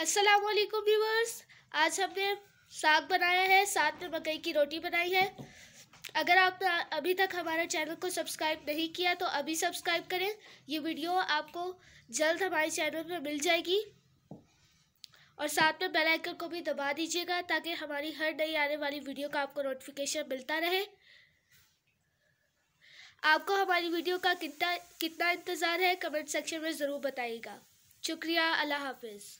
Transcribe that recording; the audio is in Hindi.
वालेकुम व्यूवर्स आज हमने साग बनाया है साथ में मकई की रोटी बनाई है अगर आपने अभी तक हमारे चैनल को सब्सक्राइब नहीं किया तो अभी सब्सक्राइब करें ये वीडियो आपको जल्द हमारे चैनल में मिल जाएगी और साथ में बेल आइकन को भी दबा दीजिएगा ताकि हमारी हर नई आने वाली वीडियो का आपको नोटिफिकेशन मिलता रहे आपको हमारी वीडियो का कितना कितना इंतज़ार है कमेंट सेक्शन में ज़रूर बताइएगा शुक्रिया अल्लाह हाफिज़